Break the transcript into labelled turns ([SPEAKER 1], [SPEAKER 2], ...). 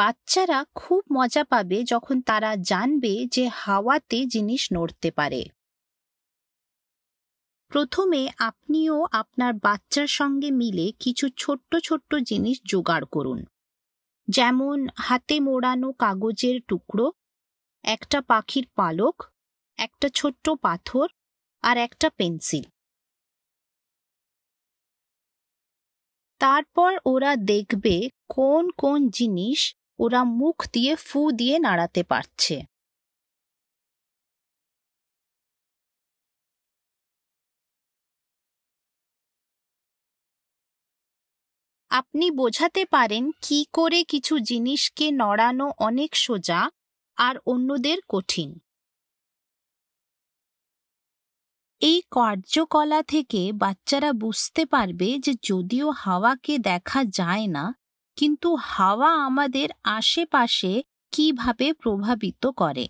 [SPEAKER 1] বাচ্চারা খুব মজা পাবে যখন তারা জানবে যে হাওয়াতে জিনিস নড়তে পারে
[SPEAKER 2] প্রথমে আপনিও আপনার বাচ্চার সঙ্গে মিলে কিছু ছোট্ট ছোট্ট জিনিস জোগাড় করুন যেমন হাতে মোড়ানো কাগজের টুকরো
[SPEAKER 1] একটা পাখির পালক একটা ছোট্ট পাথর আর একটা পেন্সিল তারপর ওরা দেখবে কোন কোন জিনিস ওরা মুখ দিয়ে ফু দিয়ে নাড়াতে পারছে আপনি বোঝাতে পারেন কি করে কিছু জিনিসকে নড়ানো অনেক সোজা আর অন্যদের কঠিন এই কার্যকলা থেকে বাচ্চারা বুঝতে পারবে যে যদিও হাওয়াকে দেখা যায় না কিন্তু হাওয়া আমাদের আশেপাশে কিভাবে
[SPEAKER 3] প্রভাবিত করে